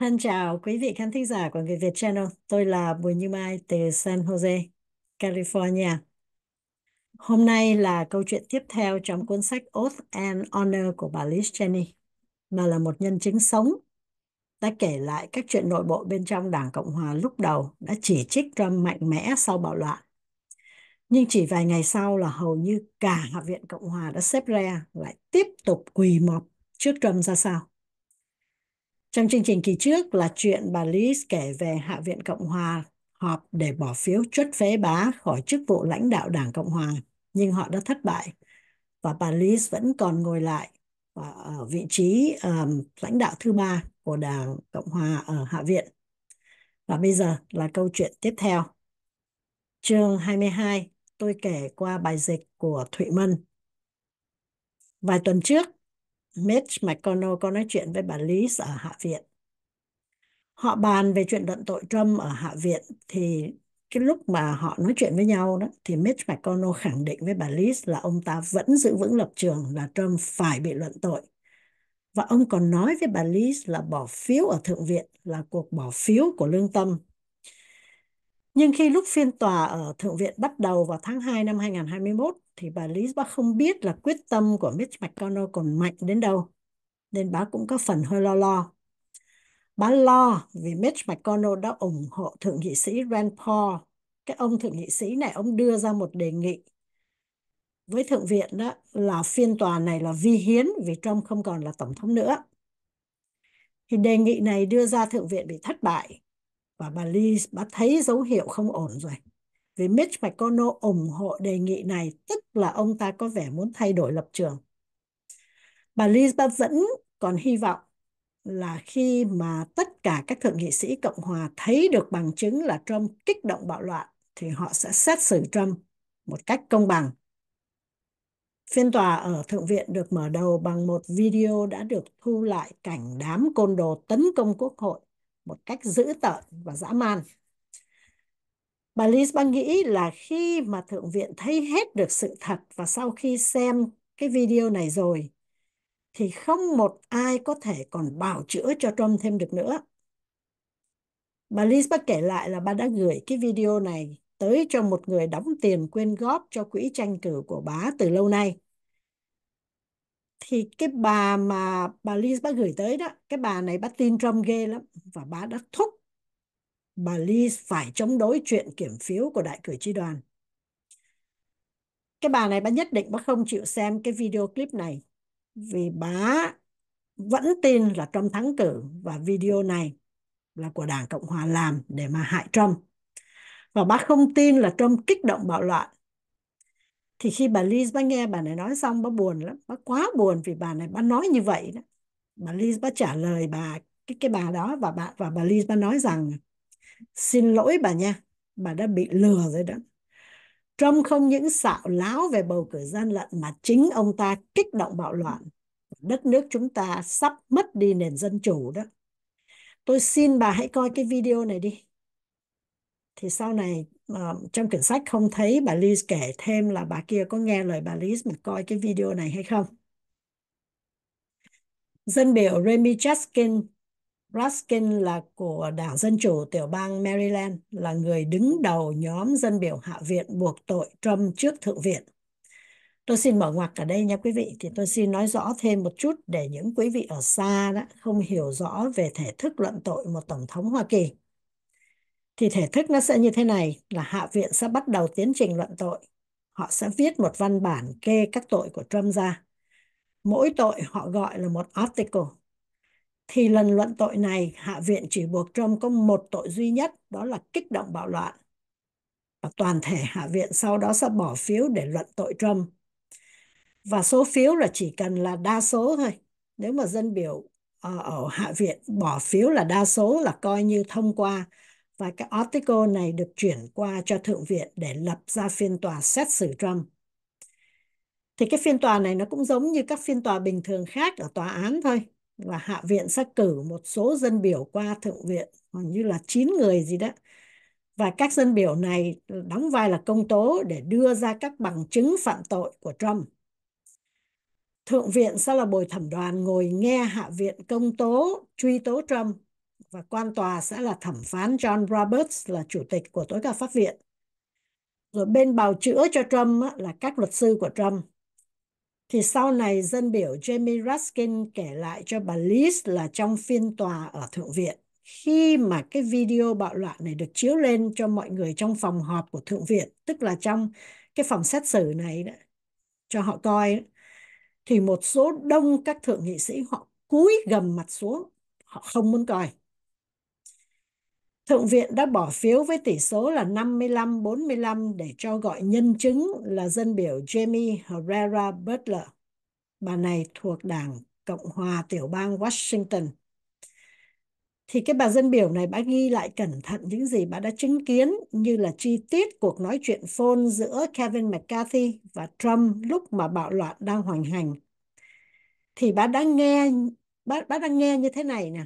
Thân chào quý vị khán thính giả của Người Việt Channel. Tôi là Bùi Như Mai từ San Jose, California. Hôm nay là câu chuyện tiếp theo trong cuốn sách Oath and Honor của bà Liz Cheney, mà là một nhân chứng sống đã kể lại các chuyện nội bộ bên trong Đảng Cộng Hòa lúc đầu đã chỉ trích Trump mạnh mẽ sau bạo loạn. Nhưng chỉ vài ngày sau là hầu như cả Hạ viện Cộng Hòa đã xếp ra lại tiếp tục quỳ mọp trước Trump ra sao trong chương trình kỳ trước là chuyện bà Liz kể về Hạ viện Cộng hòa họp để bỏ phiếu chốt phế bá khỏi chức vụ lãnh đạo Đảng Cộng hòa, nhưng họ đã thất bại và bà Liz vẫn còn ngồi lại ờ, ở vị trí um, lãnh đạo thứ ba của Đảng Cộng hòa ở Hạ viện. Và bây giờ là câu chuyện tiếp theo. Chương 22, tôi kể qua bài dịch của Thụy Mân. Vài tuần trước, Mitch McConnell có nói chuyện với bà Liz ở Hạ Viện. Họ bàn về chuyện luận tội Trump ở Hạ Viện thì cái lúc mà họ nói chuyện với nhau đó thì Mitch McConnell khẳng định với bà Liz là ông ta vẫn giữ vững lập trường là Trump phải bị luận tội. Và ông còn nói với bà Liz là bỏ phiếu ở Thượng viện là cuộc bỏ phiếu của lương tâm. Nhưng khi lúc phiên tòa ở Thượng viện bắt đầu vào tháng 2 năm 2021 thì bà Lý bác không biết là quyết tâm của Mitch McConnell còn mạnh đến đâu nên bà cũng có phần hơi lo lo. Bà lo vì Mitch McConnell đã ủng hộ thượng nghị sĩ Rand Paul. Cái ông thượng nghị sĩ này ông đưa ra một đề nghị với thượng viện đó là phiên tòa này là vi hiến vì Trump không còn là tổng thống nữa. Thì đề nghị này đưa ra thượng viện bị thất bại và bà Lee bắt thấy dấu hiệu không ổn rồi vì Mitch McConnell ủng hộ đề nghị này, tức là ông ta có vẻ muốn thay đổi lập trường. Bà Elizabeth vẫn còn hy vọng là khi mà tất cả các thượng nghị sĩ Cộng hòa thấy được bằng chứng là Trump kích động bạo loạn thì họ sẽ xét xử Trump một cách công bằng. Phiên tòa ở Thượng viện được mở đầu bằng một video đã được thu lại cảnh đám côn đồ tấn công quốc hội một cách dữ tợn và dã man. Bà Lisbon nghĩ là khi mà Thượng viện thấy hết được sự thật và sau khi xem cái video này rồi, thì không một ai có thể còn bảo chữa cho Trump thêm được nữa. Bà Lisbon kể lại là bà đã gửi cái video này tới cho một người đóng tiền quyên góp cho quỹ tranh cử của bà từ lâu nay. Thì cái bà mà bà Liz bà gửi tới đó, cái bà này bà tin Trump ghê lắm và bà đã thúc bà Ly phải chống đối chuyện kiểm phiếu của đại cử tri đoàn. Cái bà này bà nhất định bà không chịu xem cái video clip này vì bà vẫn tin là Trump thắng cử và video này là của Đảng Cộng Hòa làm để mà hại Trump. Và bà không tin là Trump kích động bạo loạn. Thì khi bà Liz bà nghe bà này nói xong bà buồn lắm. Bà quá buồn vì bà này bà nói như vậy đó. Bà Liz bà trả lời bà cái cái bà đó và bà và bà Liz bà nói rằng xin lỗi bà nha bà đã bị lừa rồi đó Trump không những xạo láo về bầu cử gian lận mà chính ông ta kích động bạo loạn. Đất nước chúng ta sắp mất đi nền dân chủ đó. Tôi xin bà hãy coi cái video này đi. Thì sau này ờ, trong quyển sách không thấy bà Liz kể thêm là bà kia có nghe lời bà Liz mà coi cái video này hay không. Dân biểu Remy Chaskin Raskin là của Đảng Dân Chủ tiểu bang Maryland, là người đứng đầu nhóm dân biểu Hạ viện buộc tội Trump trước Thượng viện. Tôi xin mở ngoặc ở đây nha quý vị, thì tôi xin nói rõ thêm một chút để những quý vị ở xa đó không hiểu rõ về thể thức luận tội một Tổng thống Hoa Kỳ. Thì thể thức nó sẽ như thế này, là Hạ viện sẽ bắt đầu tiến trình luận tội. Họ sẽ viết một văn bản kê các tội của Trump ra. Mỗi tội họ gọi là một article thì lần luận tội này hạ viện chỉ buộc Trump có một tội duy nhất đó là kích động bạo loạn. Và toàn thể hạ viện sau đó sẽ bỏ phiếu để luận tội Trump. Và số phiếu là chỉ cần là đa số thôi. Nếu mà dân biểu ờ, ở hạ viện bỏ phiếu là đa số là coi như thông qua và cái article này được chuyển qua cho thượng viện để lập ra phiên tòa xét xử Trump. Thì cái phiên tòa này nó cũng giống như các phiên tòa bình thường khác ở tòa án thôi và hạ viện sẽ cử một số dân biểu qua thượng viện còn như là 9 người gì đó và các dân biểu này đóng vai là công tố để đưa ra các bằng chứng phạm tội của Trump. Thượng viện sẽ là bồi thẩm đoàn ngồi nghe Hạ viện công tố truy tố Trump và quan tòa sẽ là thẩm phán John Roberts là chủ tịch của tối cao pháp viện. Rồi bên bào chữa cho Trump là các luật sư của Trump thì sau này dân biểu Jamie Raskin kể lại cho bà Liz là trong phiên tòa ở Thượng viện, khi mà cái video bạo loạn này được chiếu lên cho mọi người trong phòng họp của Thượng viện, tức là trong cái phòng xét xử này đó, cho họ coi, thì một số đông các thượng nghị sĩ họ cúi gầm mặt xuống, họ không muốn coi Thượng viện đã bỏ phiếu với tỷ số là 55-45 để cho gọi nhân chứng là dân biểu Jamie Herrera Butler. Bà này thuộc Đảng Cộng hòa tiểu bang Washington. Thì cái bà dân biểu này bà ghi lại cẩn thận những gì bà đã chứng kiến như là chi tiết cuộc nói chuyện phone giữa Kevin McCarthy và Trump lúc mà bạo loạn đang hoành hành. Thì bà đã nghe bà, bà đã nghe như thế này nè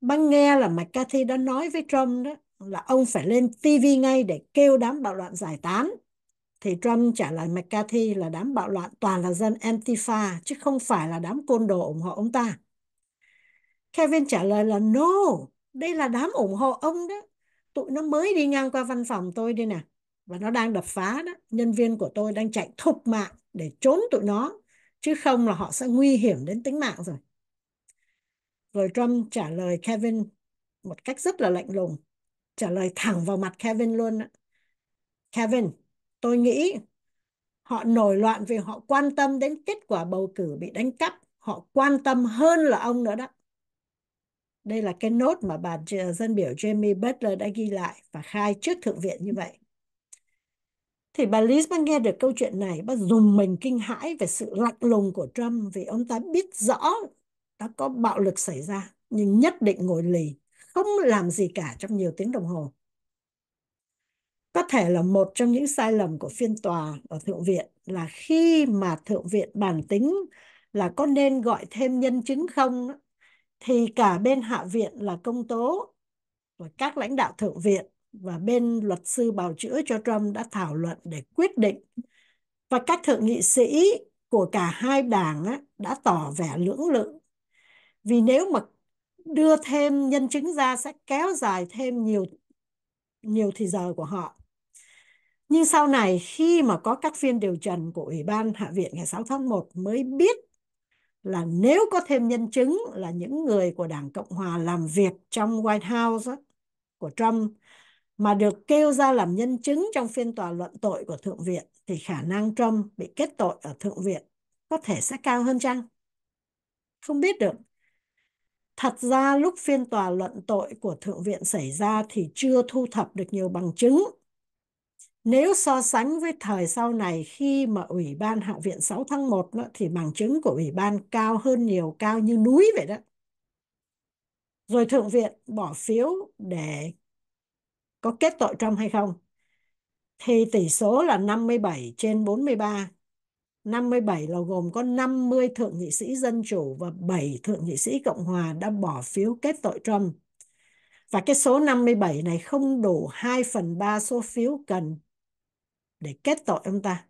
băng nghe là McCarthy đã nói với Trump đó là ông phải lên TV ngay để kêu đám bạo loạn giải tán. Thì Trump trả lời McCarthy là đám bạo loạn toàn là dân Antifa chứ không phải là đám côn đồ ủng hộ ông ta. Kevin trả lời là no, đây là đám ủng hộ ông đó. Tụi nó mới đi ngang qua văn phòng tôi đi nè. Và nó đang đập phá đó. Nhân viên của tôi đang chạy thục mạng để trốn tụi nó. Chứ không là họ sẽ nguy hiểm đến tính mạng rồi. Rồi Trump trả lời Kevin một cách rất là lạnh lùng, trả lời thẳng vào mặt Kevin luôn. Kevin, tôi nghĩ họ nổi loạn vì họ quan tâm đến kết quả bầu cử bị đánh cắp, họ quan tâm hơn là ông nữa đó. Đây là cái nốt mà bà dân biểu Jamie Butler đã ghi lại và khai trước Thượng viện như vậy. Thì bà Liz bà nghe được câu chuyện này, bà dùng mình kinh hãi về sự lạnh lùng của Trump vì ông ta biết rõ đã có bạo lực xảy ra nhưng nhất định ngồi lì không làm gì cả trong nhiều tiếng đồng hồ có thể là một trong những sai lầm của phiên tòa ở thượng viện là khi mà thượng viện bàn tính là có nên gọi thêm nhân chứng không thì cả bên hạ viện là công tố và các lãnh đạo thượng viện và bên luật sư bào chữa cho Trump đã thảo luận để quyết định và các thượng nghị sĩ của cả hai đảng đã tỏ vẻ lưỡng lự vì nếu mà đưa thêm nhân chứng ra sẽ kéo dài thêm nhiều nhiều thời giờ của họ nhưng sau này khi mà có các phiên điều trần của Ủy ban Hạ viện ngày 6 tháng 1 mới biết là nếu có thêm nhân chứng là những người của Đảng Cộng Hòa làm việc trong White House của Trump mà được kêu ra làm nhân chứng trong phiên tòa luận tội của Thượng viện thì khả năng Trump bị kết tội ở Thượng viện có thể sẽ cao hơn chăng? Không biết được. Thật ra lúc phiên tòa luận tội của Thượng viện xảy ra thì chưa thu thập được nhiều bằng chứng. Nếu so sánh với thời sau này khi mà Ủy ban Hạ viện 6 tháng 1 đó, thì bằng chứng của Ủy ban cao hơn nhiều, cao như núi vậy đó. Rồi Thượng viện bỏ phiếu để có kết tội Trump hay không? Thì tỷ số là 57 trên 43 57 là gồm có 50 thượng nghị sĩ Dân Chủ và 7 thượng nghị sĩ Cộng Hòa đã bỏ phiếu kết tội Trump. Và cái số 57 này không đủ 2 phần 3 số phiếu cần để kết tội ông ta.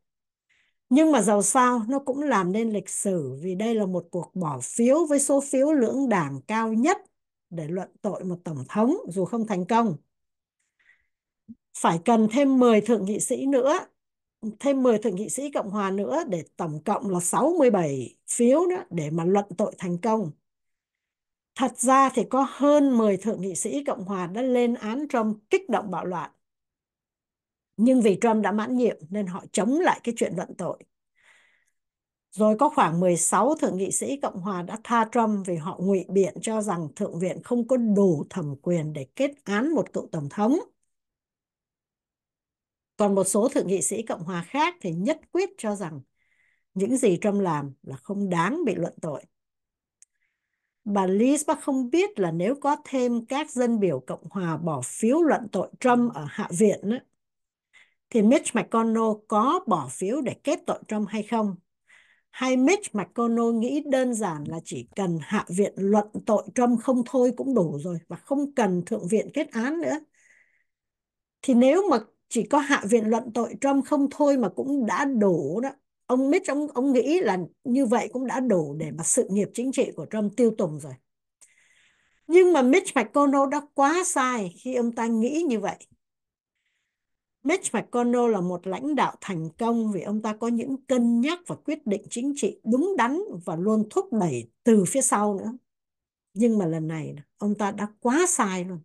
Nhưng mà dầu sao nó cũng làm nên lịch sử vì đây là một cuộc bỏ phiếu với số phiếu lưỡng đảng cao nhất để luận tội một tổng thống dù không thành công. Phải cần thêm 10 thượng nghị sĩ nữa thêm 10 thượng nghị sĩ Cộng hòa nữa để tổng cộng là 67 phiếu nữa để mà luận tội thành công. Thật ra thì có hơn 10 thượng nghị sĩ Cộng hòa đã lên án Trump kích động bạo loạn. Nhưng vì Trump đã mãn nhiệm nên họ chống lại cái chuyện luận tội. Rồi có khoảng 16 thượng nghị sĩ Cộng hòa đã tha Trump vì họ ngụy biện cho rằng Thượng viện không có đủ thẩm quyền để kết án một cựu tổng thống còn một số thượng nghị sĩ Cộng hòa khác thì nhất quyết cho rằng những gì Trump làm là không đáng bị luận tội. Bà Liz bác không biết là nếu có thêm các dân biểu Cộng hòa bỏ phiếu luận tội Trump ở Hạ viện ấy, thì Mitch McConnell có bỏ phiếu để kết tội Trump hay không? Hay Mitch McConnell nghĩ đơn giản là chỉ cần Hạ viện luận tội Trump không thôi cũng đủ rồi và không cần Thượng viện kết án nữa? Thì nếu mà chỉ có hạ viện luận tội Trump không thôi mà cũng đã đủ đó ông Mitch ông ông nghĩ là như vậy cũng đã đủ để mà sự nghiệp chính trị của Trump tiêu tùng rồi nhưng mà Mitch McConnell đã quá sai khi ông ta nghĩ như vậy Mitch McConnell là một lãnh đạo thành công vì ông ta có những cân nhắc và quyết định chính trị đúng đắn và luôn thúc đẩy từ phía sau nữa. Nhưng mà lần này ông ta đã quá sai luôn.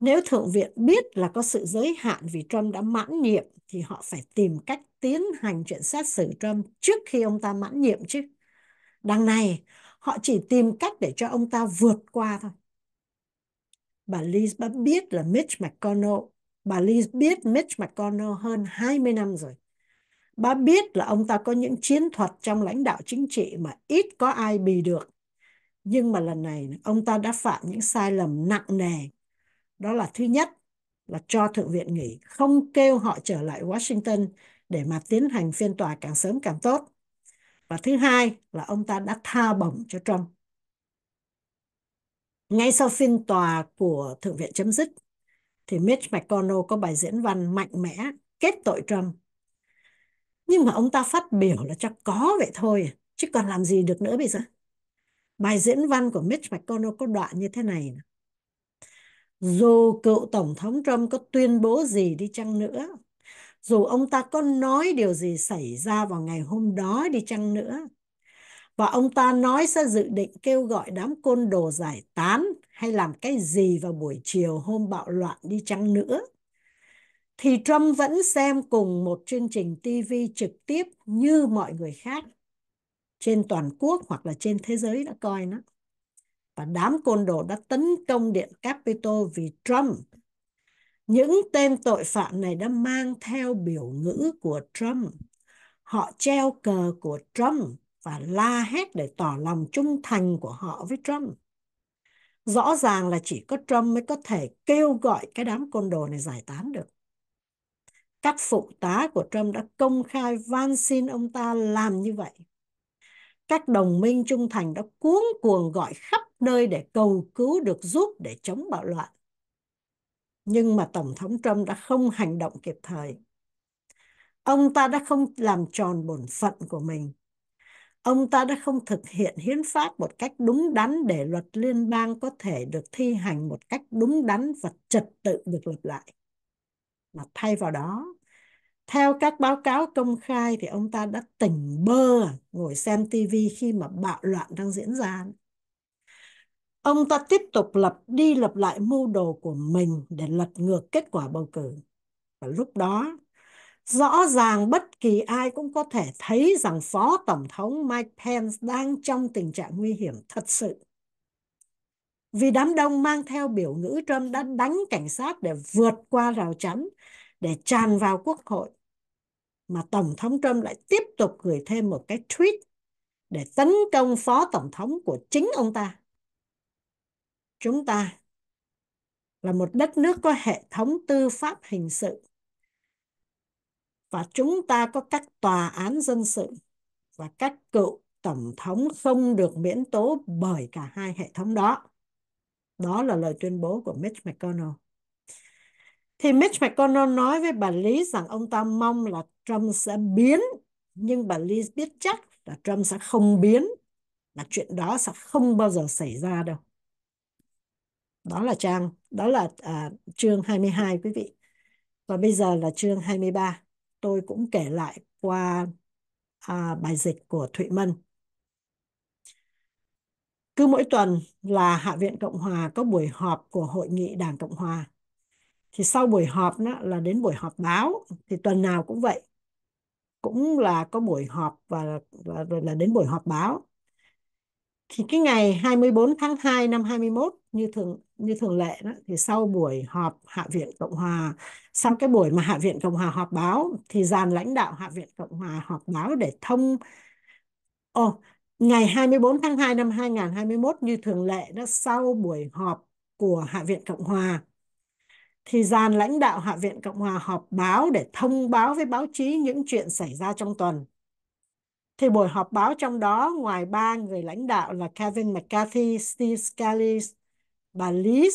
Nếu Thượng viện biết là có sự giới hạn vì Trump đã mãn nhiệm thì họ phải tìm cách tiến hành chuyện xét xử Trump trước khi ông ta mãn nhiệm chứ. Đằng này, họ chỉ tìm cách để cho ông ta vượt qua thôi. Bà Liz đã biết là Mitch McConnell, bà Liz biết Mitch McConnell hơn 20 năm rồi. Bà biết là ông ta có những chiến thuật trong lãnh đạo chính trị mà ít có ai bì được. Nhưng mà lần này ông ta đã phạm những sai lầm nặng nề đó là thứ nhất là cho thượng viện nghỉ, không kêu họ trở lại Washington để mà tiến hành phiên tòa càng sớm càng tốt. Và thứ hai là ông ta đã tha bổng cho Trump. Ngay sau phiên tòa của Thượng viện chấm dứt, thì Mitch McConnell có bài diễn văn mạnh mẽ kết tội Trump. Nhưng mà ông ta phát biểu là cho có vậy thôi, chứ còn làm gì được nữa bây giờ. Bài diễn văn của Mitch McConnell có đoạn như thế này dù cựu tổng thống Trump có tuyên bố gì đi chăng nữa dù ông ta có nói điều gì xảy ra vào ngày hôm đó đi chăng nữa và ông ta nói sẽ dự định kêu gọi đám côn đồ giải tán hay làm cái gì vào buổi chiều hôm bạo loạn đi chăng nữa thì Trump vẫn xem cùng một chương trình TV trực tiếp như mọi người khác trên toàn quốc hoặc là trên thế giới đã coi nó và đám côn đồ đã tấn công điện Capitol vì Trump. Những tên tội phạm này đã mang theo biểu ngữ của Trump. Họ treo cờ của Trump và la hét để tỏ lòng trung thành của họ với Trump. Rõ ràng là chỉ có Trump mới có thể kêu gọi cái đám côn đồ này giải tán được. Các phụ tá của Trump đã công khai van xin ông ta làm như vậy các đồng minh trung thành đã cuống cuồng gọi khắp nơi để cầu cứu được giúp để chống bạo loạn. Nhưng mà Tổng thống Trump đã không hành động kịp thời. Ông ta đã không làm tròn bổn phận của mình. Ông ta đã không thực hiện hiến pháp một cách đúng đắn để luật liên bang có thể được thi hành một cách đúng đắn và trật tự được lập lại. Mà thay vào đó, theo các báo cáo công khai thì ông ta đã tỉnh bơ ngồi xem TV khi mà bạo loạn đang diễn ra. Ông ta tiếp tục lập đi lập lại mưu đồ của mình để lật ngược kết quả bầu cử. Và lúc đó, rõ ràng bất kỳ ai cũng có thể thấy rằng Phó Tổng thống Mike Pence đang trong tình trạng nguy hiểm thật sự. Vì đám đông mang theo biểu ngữ Trump đã đánh cảnh sát để vượt qua rào chắn để tràn vào quốc hội mà Tổng thống Trump lại tiếp tục gửi thêm một cái tweet để tấn công phó tổng thống của chính ông ta. Chúng ta là một đất nước có hệ thống tư pháp hình sự và chúng ta có các tòa án dân sự và các cựu tổng thống không được miễn tố bởi cả hai hệ thống đó. Đó là lời tuyên bố của Mitch McConnell. Thì Mitch McConnell nói với bà Liz rằng ông ta mong là Trump sẽ biến, nhưng bà Liz biết chắc là Trump sẽ không biến, là chuyện đó sẽ không bao giờ xảy ra đâu. Đó là trang, đó là à, chương 22 quý vị. Và bây giờ là chương 23. Tôi cũng kể lại qua à, bài dịch của Thụy Mân. Cứ mỗi tuần là Hạ viện Cộng hòa có buổi họp của Hội nghị Đảng Cộng hòa thì sau buổi họp đó là đến buổi họp báo thì tuần nào cũng vậy cũng là có buổi họp và là, là đến buổi họp báo thì cái ngày 24 tháng 2 năm 21 như thường như thường lệ đó thì sau buổi họp Hạ viện Cộng hòa sau cái buổi mà Hạ viện Cộng hòa họp báo thì dàn lãnh đạo Hạ viện Cộng hòa họp báo để thông Ồ, oh, ngày 24 tháng 2 năm 2021 như thường lệ đó sau buổi họp của Hạ viện Cộng hòa thì gian lãnh đạo Hạ viện Cộng hòa họp báo để thông báo với báo chí những chuyện xảy ra trong tuần. Thì buổi họp báo trong đó ngoài ba người lãnh đạo là Kevin McCarthy, Steve Scalise và Liz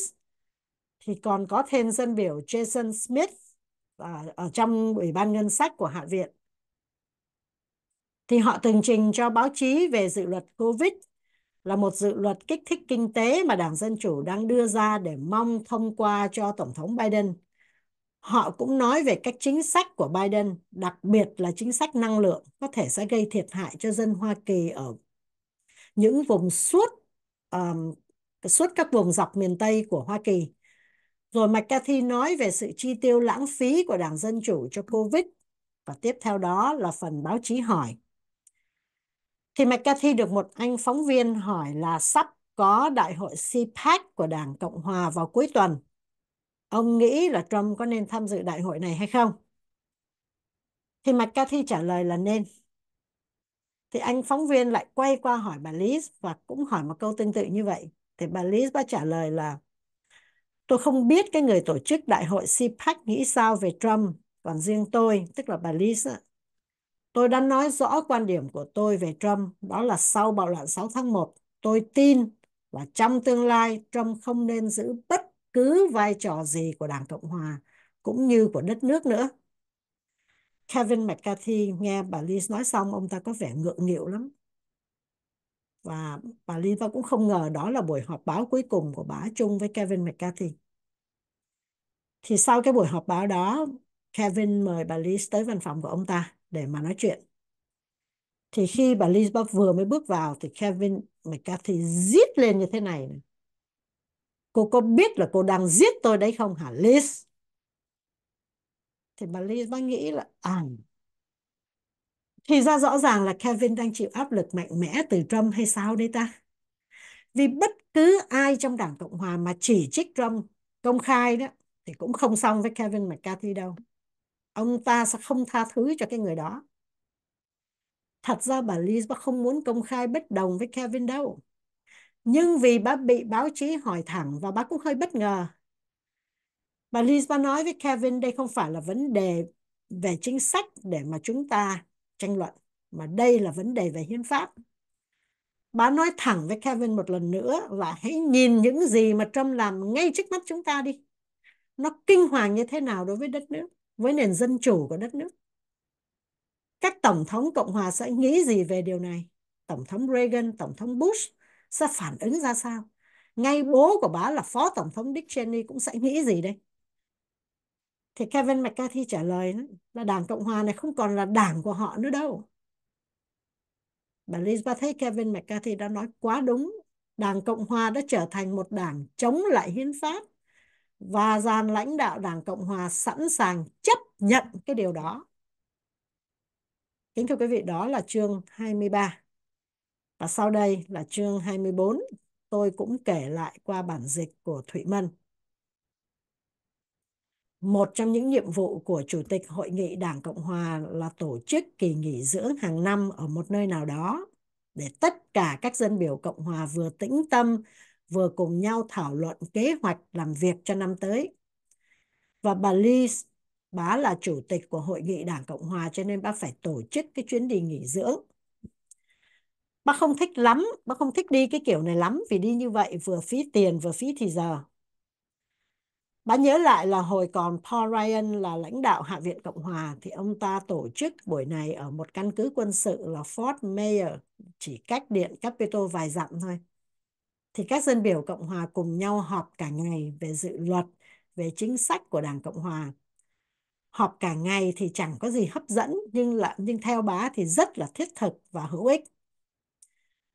thì còn có thêm dân biểu Jason Smith và ở trong Ủy ban Ngân sách của Hạ viện. Thì họ tường trình cho báo chí về dự luật COVID là một dự luật kích thích kinh tế mà Đảng Dân Chủ đang đưa ra để mong thông qua cho Tổng thống Biden. Họ cũng nói về các chính sách của Biden, đặc biệt là chính sách năng lượng, có thể sẽ gây thiệt hại cho dân Hoa Kỳ ở những vùng suốt um, suốt các vùng dọc miền Tây của Hoa Kỳ. Rồi McCarthy nói về sự chi tiêu lãng phí của Đảng Dân Chủ cho COVID và tiếp theo đó là phần báo chí hỏi thì McCarthy được một anh phóng viên hỏi là sắp có đại hội CPAC của Đảng Cộng Hòa vào cuối tuần. Ông nghĩ là Trump có nên tham dự đại hội này hay không? Thì McCarthy trả lời là nên. Thì anh phóng viên lại quay qua hỏi bà Liz và cũng hỏi một câu tương tự như vậy. Thì bà Liz đã trả lời là Tôi không biết cái người tổ chức đại hội CPAC nghĩ sao về Trump, còn riêng tôi, tức là bà Liz, Tôi đã nói rõ quan điểm của tôi về Trump, đó là sau bạo loạn 6 tháng 1, tôi tin là trong tương lai Trump không nên giữ bất cứ vai trò gì của Đảng Cộng Hòa cũng như của đất nước nữa. Kevin McCarthy nghe bà Liz nói xong ông ta có vẻ ngượng nghịu lắm. Và bà Liz cũng không ngờ đó là buổi họp báo cuối cùng của bà chung với Kevin McCarthy. Thì sau cái buổi họp báo đó, Kevin mời bà Liz tới văn phòng của ông ta để mà nói chuyện. Thì khi bà Elizabeth vừa mới bước vào thì Kevin McCarthy giết lên như thế này. này. Cô có biết là cô đang giết tôi đấy không hả Liz? Thì bà Elizabeth nghĩ là à, thì ra rõ ràng là Kevin đang chịu áp lực mạnh mẽ từ Trump hay sao đây ta? Vì bất cứ ai trong Đảng Cộng Hòa mà chỉ trích Trump công khai đó thì cũng không xong với Kevin McCarthy đâu ông ta sẽ không tha thứ cho cái người đó thật ra bà Liz bà không muốn công khai bất đồng với Kevin đâu nhưng vì bà bị báo chí hỏi thẳng và bà cũng hơi bất ngờ bà Liz bà nói với Kevin đây không phải là vấn đề về chính sách để mà chúng ta tranh luận mà đây là vấn đề về hiến pháp bà nói thẳng với Kevin một lần nữa là hãy nhìn những gì mà Trump làm ngay trước mắt chúng ta đi nó kinh hoàng như thế nào đối với đất nước với nền dân chủ của đất nước các tổng thống cộng hòa sẽ nghĩ gì về điều này tổng thống reagan tổng thống bush sẽ phản ứng ra sao ngay bố của bà là phó tổng thống dick cheney cũng sẽ nghĩ gì đây thì kevin mccarthy trả lời là đảng cộng hòa này không còn là đảng của họ nữa đâu bà liz thấy kevin mccarthy đã nói quá đúng đảng cộng hòa đã trở thành một đảng chống lại hiến pháp và dàn lãnh đạo Đảng Cộng Hòa sẵn sàng chấp nhận cái điều đó. Kính thưa quý vị, đó là chương 23. Và sau đây là chương 24, tôi cũng kể lại qua bản dịch của Thụy Mân. Một trong những nhiệm vụ của Chủ tịch Hội nghị Đảng Cộng Hòa là tổ chức kỳ nghỉ dưỡng hàng năm ở một nơi nào đó để tất cả các dân biểu Cộng Hòa vừa tĩnh tâm vừa cùng nhau thảo luận kế hoạch làm việc cho năm tới. Và bà Lee, bà là chủ tịch của Hội nghị Đảng Cộng Hòa cho nên bà phải tổ chức cái chuyến đi nghỉ dưỡng. Bà không thích lắm, bà không thích đi cái kiểu này lắm vì đi như vậy vừa phí tiền vừa phí thì giờ. Bà nhớ lại là hồi còn Paul Ryan là lãnh đạo Hạ viện Cộng Hòa thì ông ta tổ chức buổi này ở một căn cứ quân sự là Fort Mayer chỉ cách điện Capitol vài dặm thôi thì các dân biểu Cộng hòa cùng nhau họp cả ngày về dự luật, về chính sách của Đảng Cộng hòa. Họp cả ngày thì chẳng có gì hấp dẫn nhưng là nhưng theo bá thì rất là thiết thực và hữu ích.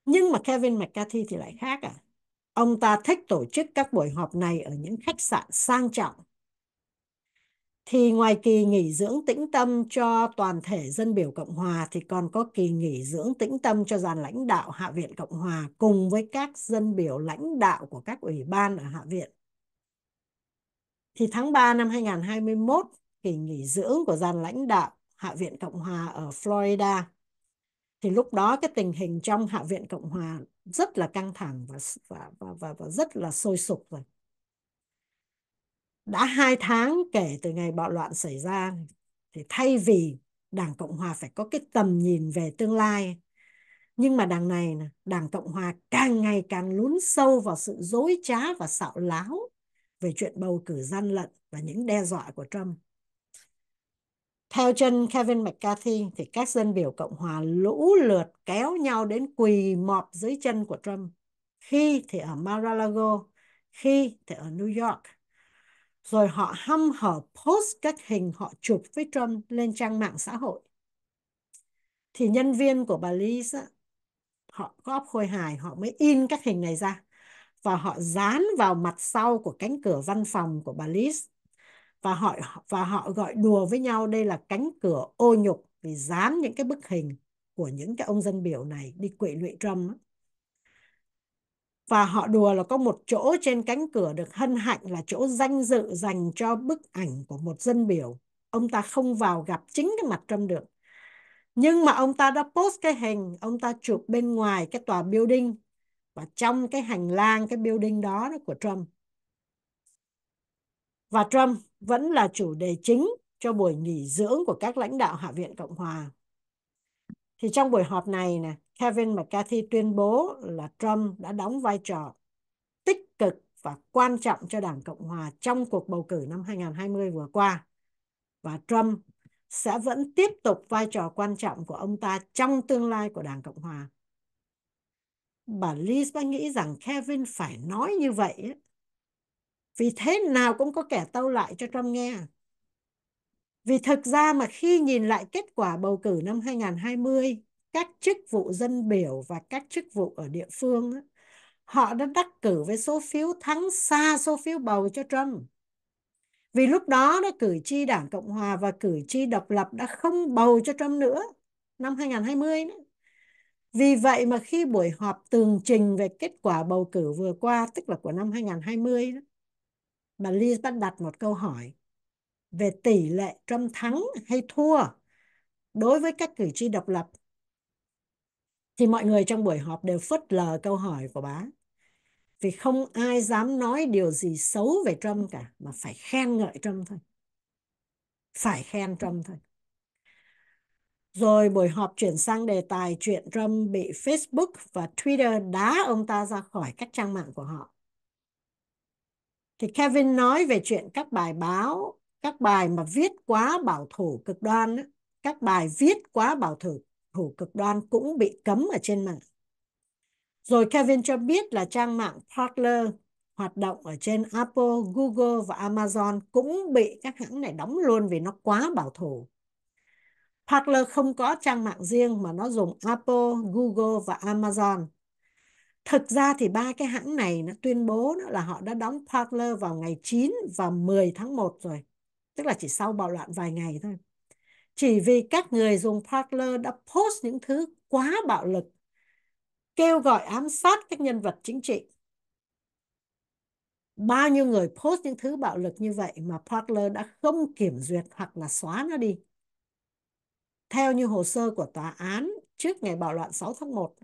Nhưng mà Kevin McCarthy thì lại khác à. Ông ta thích tổ chức các buổi họp này ở những khách sạn sang trọng thì ngoài kỳ nghỉ dưỡng tĩnh tâm cho toàn thể dân biểu Cộng hòa thì còn có kỳ nghỉ dưỡng tĩnh tâm cho dàn lãnh đạo Hạ viện Cộng hòa cùng với các dân biểu lãnh đạo của các ủy ban ở Hạ viện. Thì tháng 3 năm 2021, kỳ nghỉ dưỡng của dàn lãnh đạo Hạ viện Cộng hòa ở Florida thì lúc đó cái tình hình trong Hạ viện Cộng hòa rất là căng thẳng và và và, và, và rất là sôi sục rồi đã hai tháng kể từ ngày bạo loạn xảy ra thì thay vì Đảng Cộng Hòa phải có cái tầm nhìn về tương lai nhưng mà đảng này Đảng Cộng Hòa càng ngày càng lún sâu vào sự dối trá và xạo láo về chuyện bầu cử gian lận và những đe dọa của Trump. Theo chân Kevin McCarthy thì các dân biểu Cộng Hòa lũ lượt kéo nhau đến quỳ mọp dưới chân của Trump. Khi thì ở Mar-a-Lago, khi thì ở New York rồi họ hăm hở post các hình họ chụp với Trump lên trang mạng xã hội. Thì nhân viên của bà Liz á, họ góp khôi hài, họ mới in các hình này ra và họ dán vào mặt sau của cánh cửa văn phòng của bà Liz và họ và họ gọi đùa với nhau đây là cánh cửa ô nhục vì dán những cái bức hình của những cái ông dân biểu này đi quỵ lụy Trump. Á và họ đùa là có một chỗ trên cánh cửa được hân hạnh là chỗ danh dự dành cho bức ảnh của một dân biểu. Ông ta không vào gặp chính cái mặt Trump được. Nhưng mà ông ta đã post cái hình, ông ta chụp bên ngoài cái tòa building và trong cái hành lang cái building đó, của Trump. Và Trump vẫn là chủ đề chính cho buổi nghỉ dưỡng của các lãnh đạo Hạ viện Cộng Hòa. Thì trong buổi họp này nè, Kevin McCarthy tuyên bố là Trump đã đóng vai trò tích cực và quan trọng cho Đảng Cộng Hòa trong cuộc bầu cử năm 2020 vừa qua. Và Trump sẽ vẫn tiếp tục vai trò quan trọng của ông ta trong tương lai của Đảng Cộng Hòa. Bà Liz đã nghĩ rằng Kevin phải nói như vậy. Vì thế nào cũng có kẻ tâu lại cho Trump nghe. Vì thực ra mà khi nhìn lại kết quả bầu cử năm 2020, các chức vụ dân biểu và các chức vụ ở địa phương họ đã đắc cử với số phiếu thắng xa số phiếu bầu cho Trump. Vì lúc đó đó cử tri Đảng Cộng Hòa và cử tri độc lập đã không bầu cho Trump nữa năm 2020. Nữa. Vì vậy mà khi buổi họp tường trình về kết quả bầu cử vừa qua, tức là của năm 2020, đó, bà Liz bắt đặt một câu hỏi về tỷ lệ Trump thắng hay thua đối với các cử tri độc lập thì mọi người trong buổi họp đều phớt lờ câu hỏi của bá vì không ai dám nói điều gì xấu về Trump cả mà phải khen ngợi Trump thôi phải khen Trump thôi rồi buổi họp chuyển sang đề tài chuyện Trump bị Facebook và Twitter đá ông ta ra khỏi các trang mạng của họ thì Kevin nói về chuyện các bài báo các bài mà viết quá bảo thủ cực đoan các bài viết quá bảo thủ thủ cực đoan cũng bị cấm ở trên mạng. Rồi Kevin cho biết là trang mạng Parler hoạt động ở trên Apple, Google và Amazon cũng bị các hãng này đóng luôn vì nó quá bảo thủ. Parler không có trang mạng riêng mà nó dùng Apple, Google và Amazon. Thực ra thì ba cái hãng này nó tuyên bố là họ đã đóng Parler vào ngày 9 và 10 tháng 1 rồi. Tức là chỉ sau bạo loạn vài ngày thôi chỉ vì các người dùng Parler đã post những thứ quá bạo lực, kêu gọi ám sát các nhân vật chính trị. Bao nhiêu người post những thứ bạo lực như vậy mà Parler đã không kiểm duyệt hoặc là xóa nó đi. Theo như hồ sơ của tòa án trước ngày bạo loạn 6 tháng 1,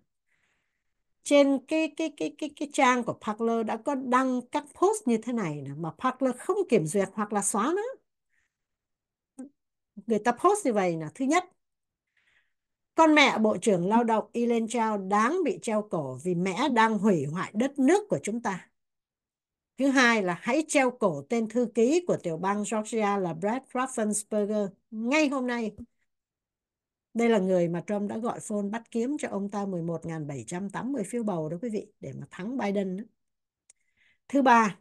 trên cái cái cái cái cái trang của Parler đã có đăng các post như thế này mà Parler không kiểm duyệt hoặc là xóa nữa người ta post như vậy là thứ nhất con mẹ Bộ trưởng Lao động Ellen Chao đáng bị treo cổ vì mẹ đang hủy hoại đất nước của chúng ta. Thứ hai là hãy treo cổ tên thư ký của tiểu bang Georgia là Brad Raffensperger ngay hôm nay. Đây là người mà Trump đã gọi phone bắt kiếm cho ông ta 11.780 phiếu bầu đó quý vị, để mà thắng Biden. Thứ ba,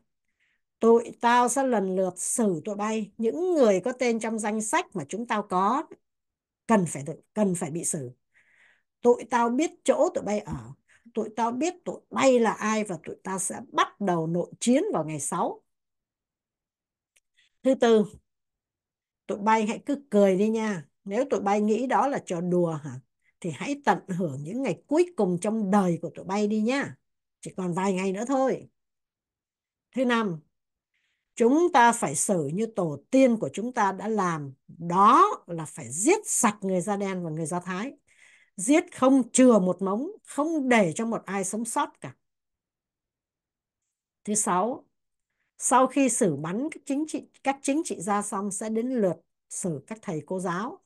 tụi tao sẽ lần lượt xử tụi bay những người có tên trong danh sách mà chúng tao có cần phải được, cần phải bị xử tụi tao biết chỗ tụi bay ở tụi tao biết tụi bay là ai và tụi tao sẽ bắt đầu nội chiến vào ngày 6 thứ tư tụi bay hãy cứ cười đi nha nếu tụi bay nghĩ đó là trò đùa hả thì hãy tận hưởng những ngày cuối cùng trong đời của tụi bay đi nha chỉ còn vài ngày nữa thôi thứ năm chúng ta phải xử như tổ tiên của chúng ta đã làm đó là phải giết sạch người da đen và người da thái giết không chừa một móng không để cho một ai sống sót cả thứ sáu sau khi xử bắn các chính trị các chính trị gia xong sẽ đến lượt xử các thầy cô giáo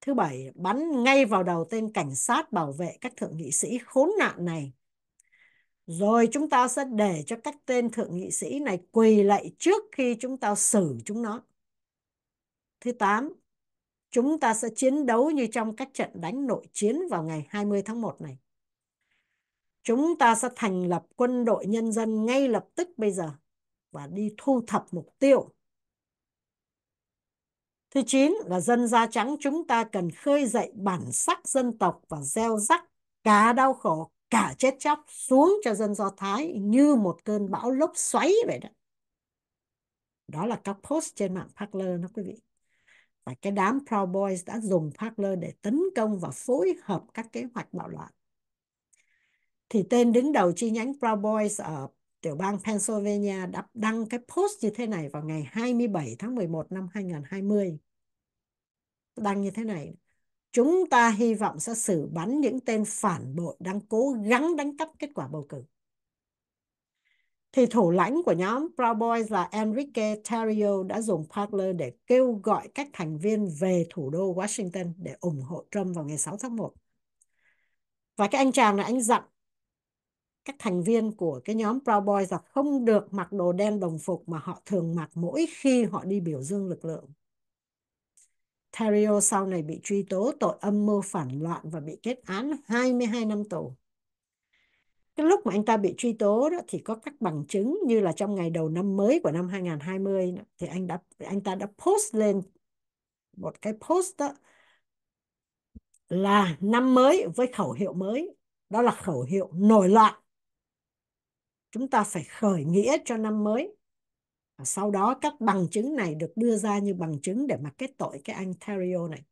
thứ bảy bắn ngay vào đầu tên cảnh sát bảo vệ các thượng nghị sĩ khốn nạn này rồi chúng ta sẽ để cho các tên thượng nghị sĩ này quỳ lạy trước khi chúng ta xử chúng nó. Thứ 8, chúng ta sẽ chiến đấu như trong các trận đánh nội chiến vào ngày 20 tháng 1 này. Chúng ta sẽ thành lập quân đội nhân dân ngay lập tức bây giờ và đi thu thập mục tiêu. Thứ 9 là dân da trắng chúng ta cần khơi dậy bản sắc dân tộc và gieo rắc cả đau khổ cả chết chóc xuống cho dân Do Thái như một cơn bão lốc xoáy vậy đó. Đó là các post trên mạng Parler đó quý vị. Và cái đám Proud Boys đã dùng Parler để tấn công và phối hợp các kế hoạch bạo loạn. Thì tên đứng đầu chi nhánh Proud Boys ở tiểu bang Pennsylvania đã đăng cái post như thế này vào ngày 27 tháng 11 năm 2020. Đăng như thế này Chúng ta hy vọng sẽ xử bắn những tên phản bội đang cố gắng đánh cắp kết quả bầu cử. Thì thủ lãnh của nhóm Proud Boys là Enrique Tarrio đã dùng Parler để kêu gọi các thành viên về thủ đô Washington để ủng hộ Trump vào ngày 6 tháng 1. Và cái anh chàng này anh dặn các thành viên của cái nhóm Proud Boys là không được mặc đồ đen đồng phục mà họ thường mặc mỗi khi họ đi biểu dương lực lượng. Terrio sau này bị truy tố tội âm mưu phản loạn và bị kết án 22 năm tù. Cái lúc mà anh ta bị truy tố đó thì có các bằng chứng như là trong ngày đầu năm mới của năm 2020 thì anh đã anh ta đã post lên một cái post đó là năm mới với khẩu hiệu mới đó là khẩu hiệu nổi loạn chúng ta phải khởi nghĩa cho năm mới sau đó các bằng chứng này được đưa ra như bằng chứng để mà kết tội cái anh Terrio này.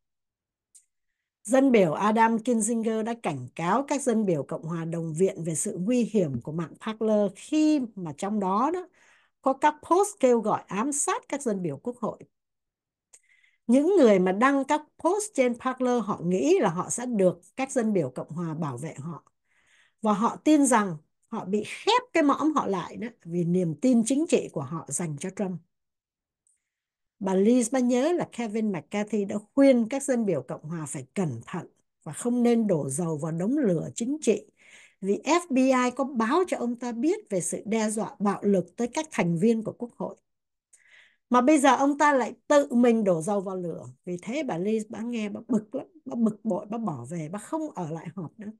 Dân biểu Adam Kinzinger đã cảnh cáo các dân biểu Cộng hòa đồng viện về sự nguy hiểm của mạng Parler khi mà trong đó đó có các post kêu gọi ám sát các dân biểu quốc hội. Những người mà đăng các post trên Parler họ nghĩ là họ sẽ được các dân biểu Cộng hòa bảo vệ họ. Và họ tin rằng họ bị khép cái mõm họ lại đó vì niềm tin chính trị của họ dành cho Trump. Bà Liz mới nhớ là Kevin McCarthy đã khuyên các dân biểu Cộng hòa phải cẩn thận và không nên đổ dầu vào đống lửa chính trị vì FBI có báo cho ông ta biết về sự đe dọa bạo lực tới các thành viên của Quốc hội. Mà bây giờ ông ta lại tự mình đổ dầu vào lửa. Vì thế bà Liz bà nghe bà bực lắm, bà bực bội, bà bỏ về, bà không ở lại họp nữa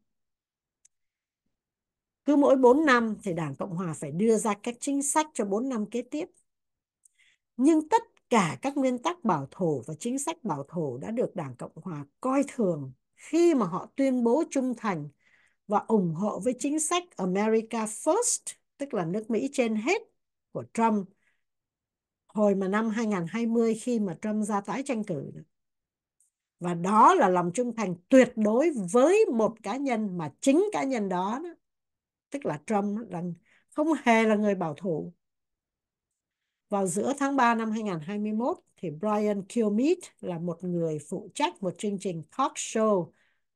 cứ mỗi 4 năm thì Đảng Cộng Hòa phải đưa ra các chính sách cho 4 năm kế tiếp. Nhưng tất cả các nguyên tắc bảo thủ và chính sách bảo thủ đã được Đảng Cộng Hòa coi thường khi mà họ tuyên bố trung thành và ủng hộ với chính sách America First, tức là nước Mỹ trên hết của Trump hồi mà năm 2020 khi mà Trump ra tái tranh cử. Và đó là lòng trung thành tuyệt đối với một cá nhân mà chính cá nhân đó, đó tức là Trump là không hề là người bảo thủ. Vào giữa tháng 3 năm 2021 thì Brian Kilmeade là một người phụ trách một chương trình talk show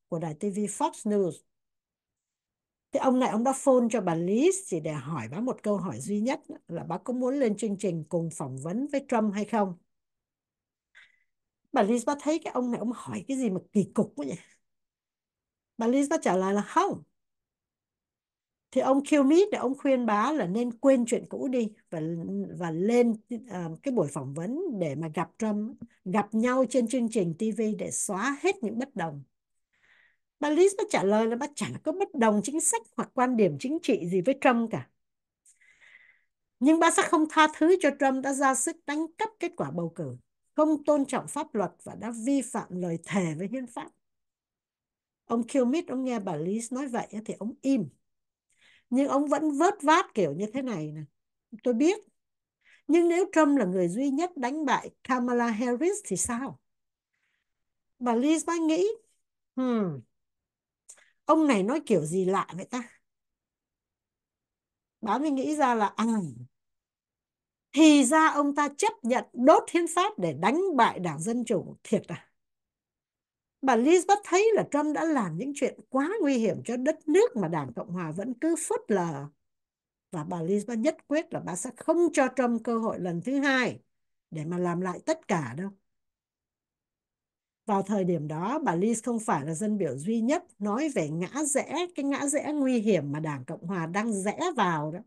của đài TV Fox News. Thế ông này ông đã phone cho bà Liz chỉ để hỏi bà một câu hỏi duy nhất là bà có muốn lên chương trình cùng phỏng vấn với Trump hay không? Bà Liz bà thấy cái ông này ông hỏi cái gì mà kỳ cục quá vậy? Bà Liz bà trả lời là không thì ông Kilmeade để ông khuyên Bá là nên quên chuyện cũ đi và và lên uh, cái buổi phỏng vấn để mà gặp Trump gặp nhau trên chương trình TV để xóa hết những bất đồng bà Liz đã trả lời là bà chẳng có bất đồng chính sách hoặc quan điểm chính trị gì với Trump cả nhưng bà sẽ không tha thứ cho Trump đã ra sức đánh cắp kết quả bầu cử không tôn trọng pháp luật và đã vi phạm lời thề với hiến pháp ông Kilmeade ông nghe bà Liz nói vậy thì ông im nhưng ông vẫn vớt vát kiểu như thế này nè tôi biết nhưng nếu Trump là người duy nhất đánh bại Kamala Harris thì sao bà Liz bác nghĩ hmm, ông này nói kiểu gì lạ vậy ta bà mới nghĩ ra là à, thì ra ông ta chấp nhận đốt hiến pháp để đánh bại đảng dân chủ thiệt à Bà Elizabeth thấy là Trump đã làm những chuyện quá nguy hiểm cho đất nước mà Đảng Cộng Hòa vẫn cứ phớt lờ. Và bà Elizabeth nhất quyết là bà sẽ không cho Trump cơ hội lần thứ hai để mà làm lại tất cả đâu. Vào thời điểm đó, bà Liz không phải là dân biểu duy nhất nói về ngã rẽ, cái ngã rẽ nguy hiểm mà Đảng Cộng Hòa đang rẽ vào đó.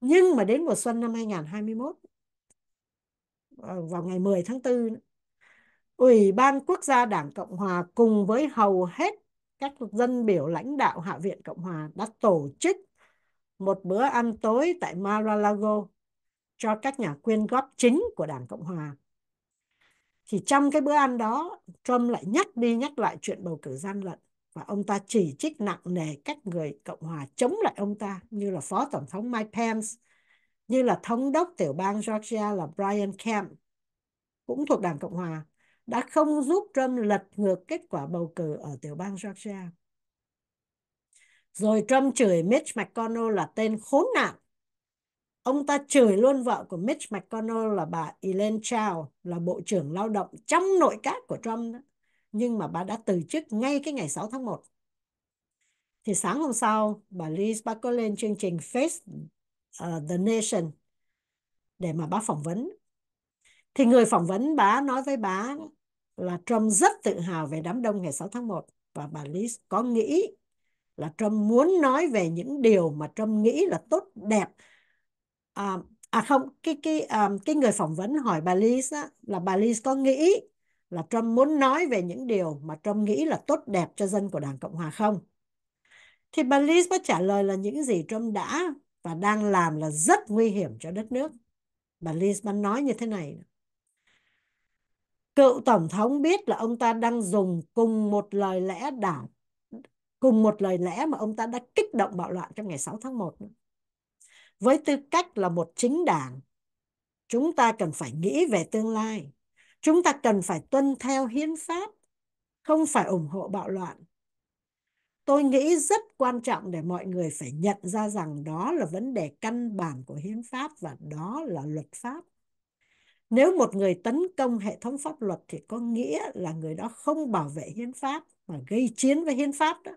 Nhưng mà đến mùa xuân năm 2021, ờ, vào ngày 10 tháng 4, Ủy ban Quốc gia Đảng Cộng Hòa cùng với hầu hết các dân biểu lãnh đạo Hạ viện Cộng Hòa đã tổ chức một bữa ăn tối tại Mar-a-Lago cho các nhà quyên góp chính của Đảng Cộng Hòa. Thì trong cái bữa ăn đó, Trump lại nhắc đi nhắc lại chuyện bầu cử gian lận và ông ta chỉ trích nặng nề các người Cộng Hòa chống lại ông ta như là Phó Tổng thống Mike Pence, như là Thống đốc tiểu bang Georgia là Brian Kemp, cũng thuộc Đảng Cộng Hòa đã không giúp Trump lật ngược kết quả bầu cử ở tiểu bang Georgia. Rồi Trump chửi Mitch McConnell là tên khốn nạn. Ông ta chửi luôn vợ của Mitch McConnell là bà Elaine Chao, là Bộ trưởng Lao động trong nội các của Trump. Đó. Nhưng mà bà đã từ chức ngay cái ngày 6 tháng 1. Thì sáng hôm sau, bà Liz bà có lên chương trình Face ờ, the Nation để mà bà phỏng vấn. Thì người phỏng vấn bà nói với bà là Trump rất tự hào về đám đông ngày 6 tháng 1 và bà Liz có nghĩ là Trump muốn nói về những điều mà Trump nghĩ là tốt đẹp à, à không cái cái à, cái người phỏng vấn hỏi bà Liz á, là bà Liz có nghĩ là Trump muốn nói về những điều mà Trump nghĩ là tốt đẹp cho dân của Đảng Cộng hòa không thì bà Liz có trả lời là những gì Trump đã và đang làm là rất nguy hiểm cho đất nước bà Liz bà nói như thế này cựu tổng thống biết là ông ta đang dùng cùng một lời lẽ đảng cùng một lời lẽ mà ông ta đã kích động bạo loạn trong ngày 6 tháng 1. Với tư cách là một chính đảng, chúng ta cần phải nghĩ về tương lai. Chúng ta cần phải tuân theo hiến pháp, không phải ủng hộ bạo loạn. Tôi nghĩ rất quan trọng để mọi người phải nhận ra rằng đó là vấn đề căn bản của hiến pháp và đó là luật pháp. Nếu một người tấn công hệ thống pháp luật thì có nghĩa là người đó không bảo vệ hiến pháp mà gây chiến với hiến pháp đó.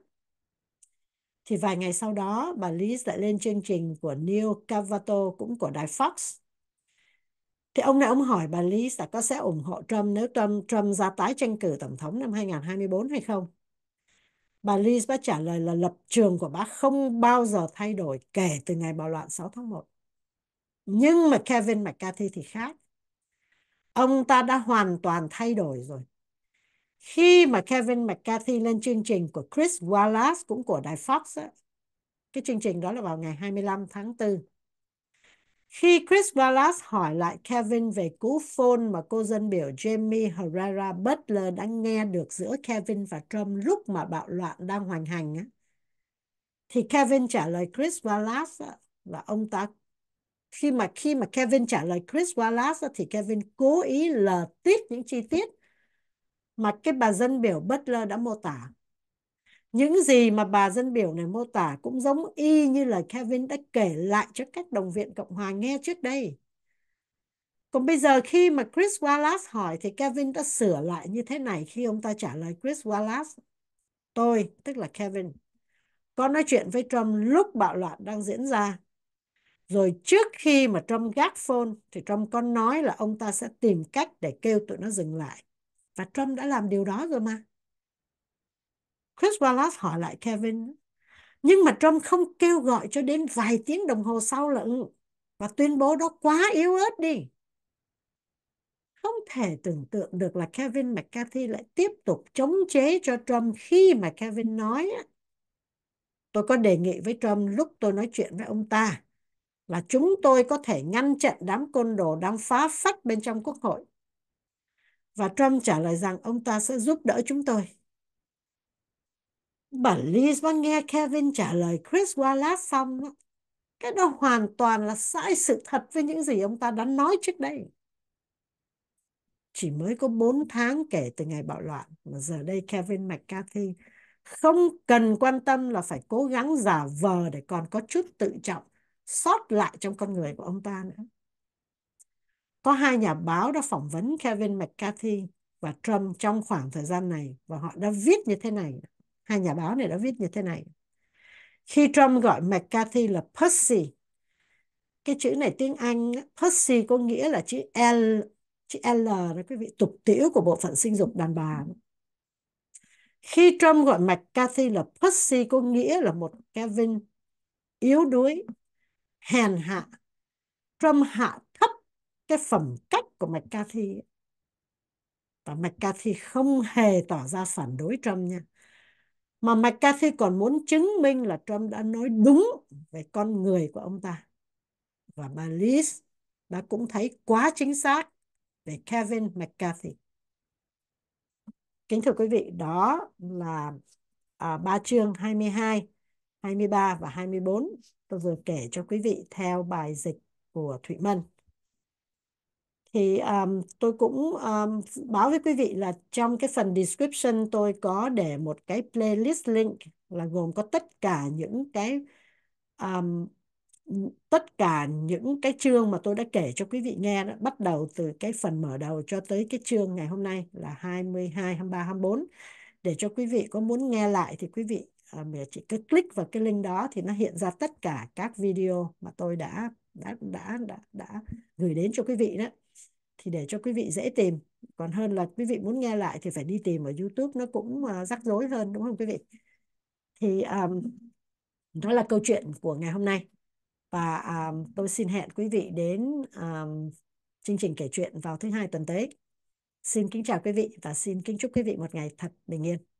Thì vài ngày sau đó, bà Liz lại lên chương trình của Neil Cavato cũng của đài Fox. Thì ông này ông hỏi bà Liz là có sẽ ủng hộ Trump nếu Trump, Trump ra tái tranh cử tổng thống năm 2024 hay không? Bà Liz đã trả lời là lập trường của bà không bao giờ thay đổi kể từ ngày bạo loạn 6 tháng 1. Nhưng mà Kevin McCarthy thì khác ông ta đã hoàn toàn thay đổi rồi khi mà Kevin McCarthy lên chương trình của Chris Wallace cũng của đài Fox ấy, cái chương trình đó là vào ngày 25 tháng 4 khi Chris Wallace hỏi lại Kevin về cú phone mà cô dân biểu Jamie Herrera Butler đã nghe được giữa Kevin và Trump lúc mà bạo loạn đang hoành hành á, thì Kevin trả lời Chris Wallace ấy, và ông ta khi mà khi mà Kevin trả lời Chris Wallace thì Kevin cố ý lờ tiết những chi tiết mà cái bà dân biểu Butler đã mô tả. Những gì mà bà dân biểu này mô tả cũng giống y như lời Kevin đã kể lại cho các đồng viện Cộng hòa nghe trước đây. Còn bây giờ khi mà Chris Wallace hỏi thì Kevin đã sửa lại như thế này khi ông ta trả lời Chris Wallace. Tôi, tức là Kevin, có nói chuyện với Trump lúc bạo loạn đang diễn ra rồi trước khi mà Trump gác phone thì Trump có nói là ông ta sẽ tìm cách để kêu tụi nó dừng lại. Và Trump đã làm điều đó rồi mà. Chris Wallace hỏi lại Kevin. Nhưng mà Trump không kêu gọi cho đến vài tiếng đồng hồ sau là ừ, và tuyên bố đó quá yếu ớt đi. Không thể tưởng tượng được là Kevin McCarthy lại tiếp tục chống chế cho Trump khi mà Kevin nói. Tôi có đề nghị với Trump lúc tôi nói chuyện với ông ta là chúng tôi có thể ngăn chặn đám côn đồ đang phá phách bên trong quốc hội. Và Trump trả lời rằng ông ta sẽ giúp đỡ chúng tôi. Bản Liz bác nghe Kevin trả lời Chris Wallace xong, cái đó hoàn toàn là sai sự thật với những gì ông ta đã nói trước đây. Chỉ mới có 4 tháng kể từ ngày bạo loạn mà giờ đây Kevin McCarthy không cần quan tâm là phải cố gắng giả vờ để còn có chút tự trọng sót lại trong con người của ông ta nữa. Có hai nhà báo đã phỏng vấn Kevin McCarthy và Trump trong khoảng thời gian này và họ đã viết như thế này. Hai nhà báo này đã viết như thế này. Khi Trump gọi McCarthy là Pussy, cái chữ này tiếng Anh Pussy có nghĩa là chữ L chữ L là quý vị tục tĩu của bộ phận sinh dục đàn bà. Khi Trump gọi McCarthy là Pussy có nghĩa là một Kevin yếu đuối, hèn hạ Trump hạ thấp cái phẩm cách của McCarthy và McCarthy không hề tỏ ra phản đối Trump nha mà McCarthy còn muốn chứng minh là Trump đã nói đúng về con người của ông ta và bà Liz đã cũng thấy quá chính xác về Kevin McCarthy Kính thưa quý vị, đó là à, 3 chương 22 23 và 24 tôi vừa kể cho quý vị theo bài dịch của Thụy Mân. Thì um, tôi cũng um, báo với quý vị là trong cái phần description tôi có để một cái playlist link là gồm có tất cả những cái um, tất cả những cái chương mà tôi đã kể cho quý vị nghe đó, bắt đầu từ cái phần mở đầu cho tới cái chương ngày hôm nay là 22, 23, 24 để cho quý vị có muốn nghe lại thì quý vị à, chỉ cứ click vào cái link đó thì nó hiện ra tất cả các video mà tôi đã đã đã đã, đã gửi đến cho quý vị đó thì để cho quý vị dễ tìm còn hơn là quý vị muốn nghe lại thì phải đi tìm ở YouTube nó cũng à, rắc rối hơn đúng không quý vị thì um, đó là câu chuyện của ngày hôm nay và um, tôi xin hẹn quý vị đến um, chương trình kể chuyện vào thứ hai tuần tới xin kính chào quý vị và xin kính chúc quý vị một ngày thật bình yên